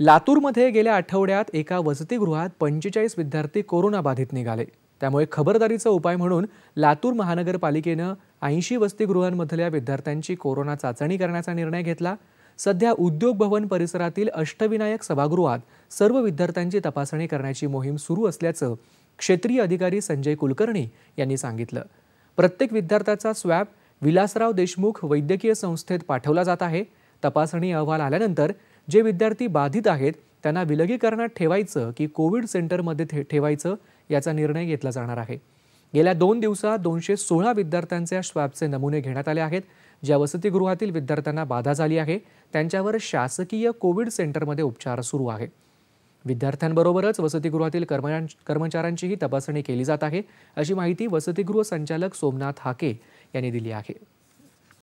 लातूरमध्ये गेल्या आठवड्यात एका वसतीगृहात पंचेचाळीस विद्यार्थी कोरोनाबाधित निघाले त्यामुळे खबरदारीचा उपाय म्हणून लातूर महानगरपालिकेनं ऐंशी वसतिगृहांमधल्या विद्यार्थ्यांची कोरोना चाचणी करण्याचा निर्णय घेतला सध्या उद्योग भवन परिसरातील अष्टविनायक सभागृहात सर्व विद्यार्थ्यांची तपासणी करण्याची मोहीम सुरू असल्याचं क्षेत्रीय अधिकारी संजय कुलकर्णी यांनी सांगितलं प्रत्येक विद्यार्थ्याचा स्वॅब विलासराव देशमुख वैद्यकीय संस्थेत पाठवला जात आहे तपासणी अहवाल आल्यानंतर जे विद्यार्थी बाधित आहेत त्यांना विलगीकरणात ठेवायचं की कोविड सेंटरमध्ये थे ठेवायचं याचा निर्णय घेतला जाणार आहे गेल्या दोन दिवसात दोनशे सोळा विद्यार्थ्यांच्या स्वॅबचे नमुने घेण्यात आले आहेत ज्या वसतिगृहातील विद्यार्थ्यांना बाधा झाली आहे त्यांच्यावर शासकीय कोविड सेंटरमध्ये उपचार सुरू आहे विद्यार्थ्यांबरोबरच वसतिगृहातील कर्मचाऱ्यांचीही तपासणी केली जात आहे अशी माहिती वसतिगृह संचालक सोमनाथ हाके यांनी दिली आहे